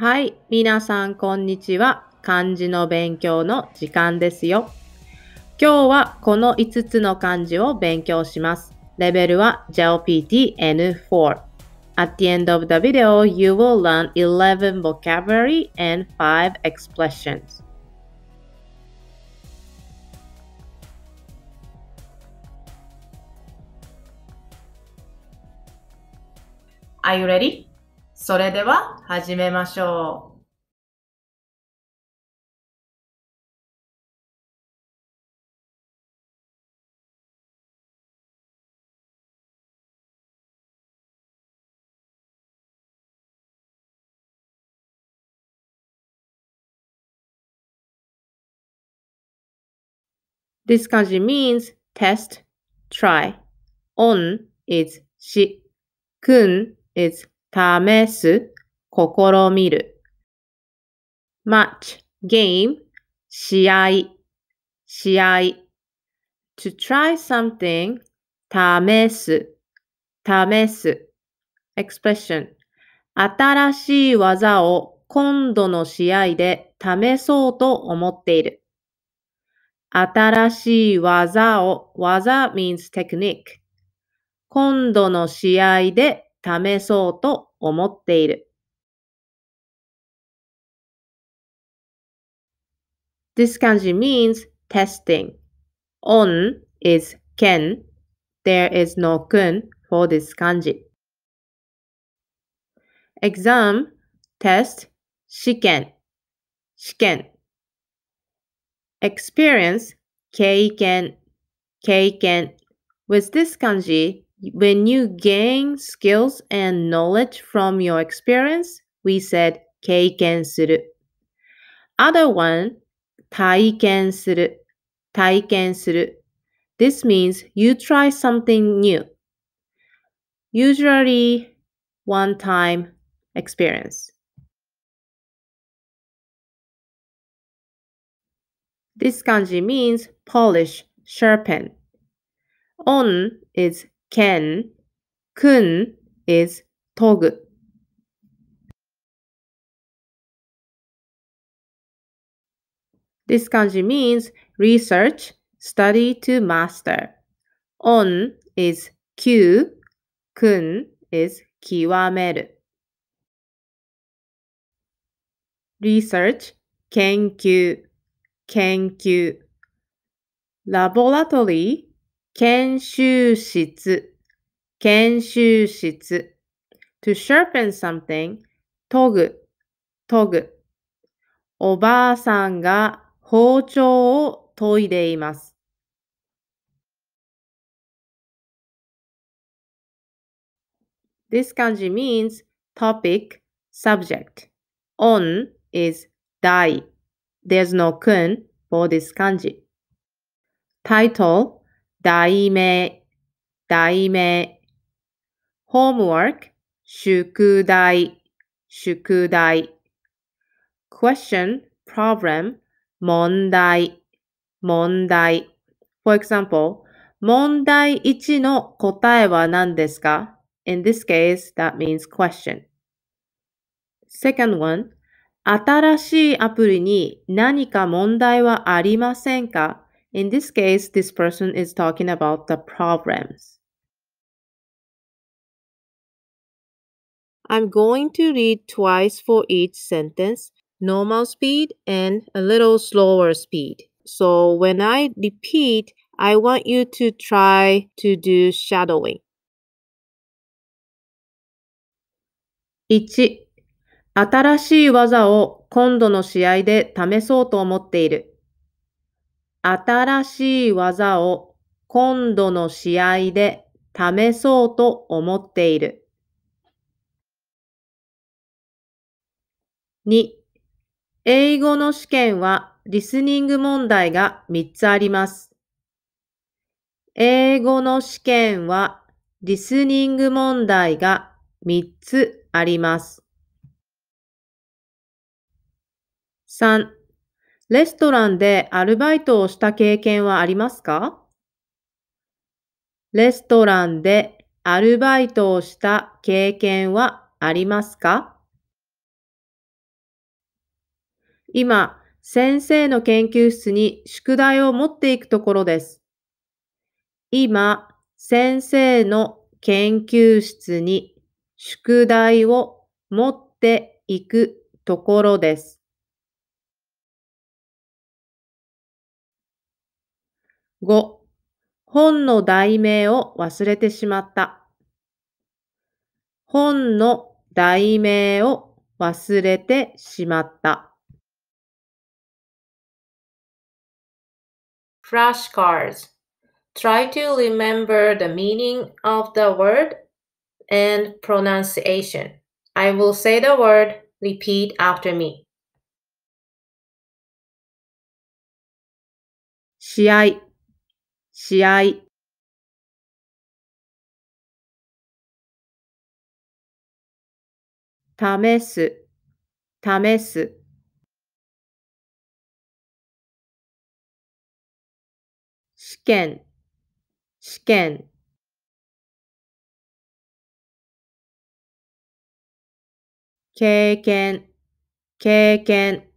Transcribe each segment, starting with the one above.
はい、皆さんこんにちは。漢字の勉強の時間ですよ。今日はこの5つの漢字を勉強します。レベルは JLPT N4。At the end of the video, you will learn 11 vocabulary and 5 expressions. Are you ready? それでは始めましょう。This kanji means test, try. On is し、kun is 試す、試みる。match, game, 試合、試合。to try something, 試す、試す。expression, 新しい技を今度の試合で試そうと思っている。新しい技を、技 means technique. 今度の試合で試そうと思っている。This kanji means testing. On is ken. There is no kun for this kanji. Exam, test, 試験試験 e x p e r i e n c e 経験経験 With this kanji, When you gain skills and knowledge from your experience, we said Other one, This means you try something new. Usually one time experience. This kanji means polish, sharpen. On is can. Kun is togu. This kanji means research, study to master. On is kyu, kun is kiwameru. Research, kenkyu, kenkyu. Laboratory 研修室、研修室。to sharpen something, 研ぐ、研ぐ。おばあさんが包丁を研いでいます。This kanji means topic, subject. On is die. There's no kun for this kanji. Title 題名、題名。homework、宿題、宿題。question, problem, 問題、問題。For example, 問題1の答えは何ですか ?In this case, that means question. Second one, 新しいアプリに何か問題はありませんか In this case, this person is talking about the problems. I'm going to read twice for each sentence, normal speed and a little slower speed. So when I repeat, I want you to try to do shadowing. 1. 新しい技を今度の試合で試そうと思っている。新しい技を今度の試合で試そうと思っている。2. 英語の試験はリスニング問題が3つあります。英語の試験はリスニング問題が3つあります。3. レストランでアルバイトをした経験はありますかレストランでアルバイトをした経験はありますか今、先生の研究室に宿題を持っていくところです。今、先生の研究室に宿題を持っていくところです。5. 本の題名を忘れてしまった。本の題名を忘れてしまった。Flashcards Try to remember the meaning of the word and pronunciation. I will say the word, repeat after me. 試合試合試す、試す。試験、試験。経験、経験。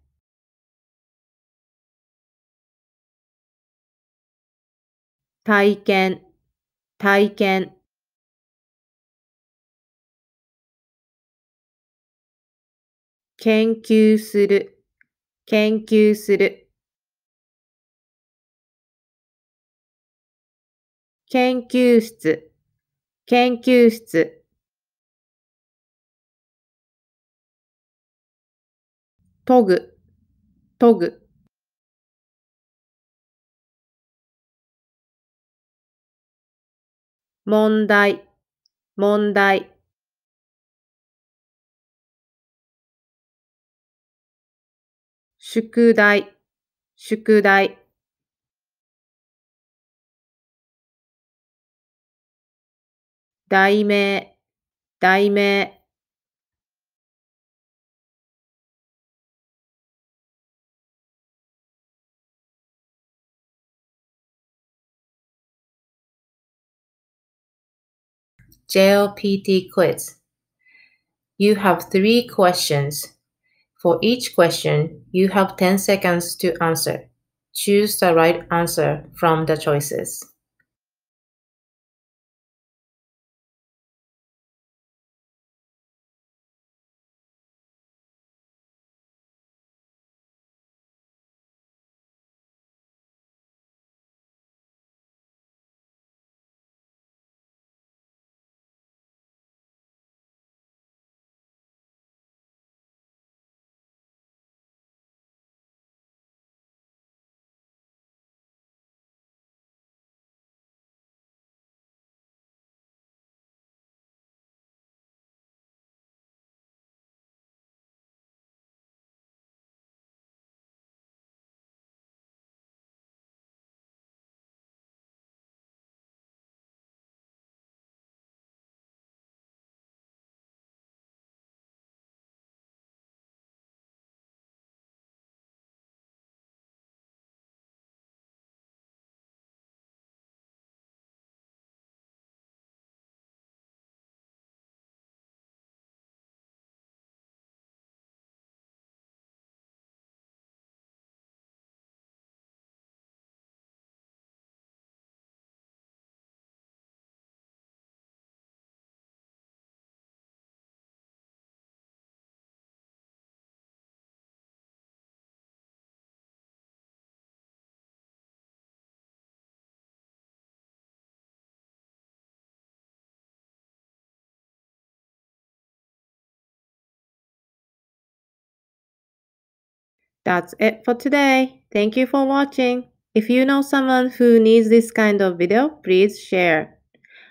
体験、体験。研究する、研究する。研究室、研究室。研究室研究室研ぐ、研ぐ。問題、問題。宿題、宿題。題名、題名。JLPT quiz. You have three questions. For each question, you have 10 seconds to answer. Choose the right answer from the choices. That's it for today. Thank you for watching. If you know someone who needs this kind of video, please share.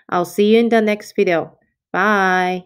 I'll see you in the next video. Bye.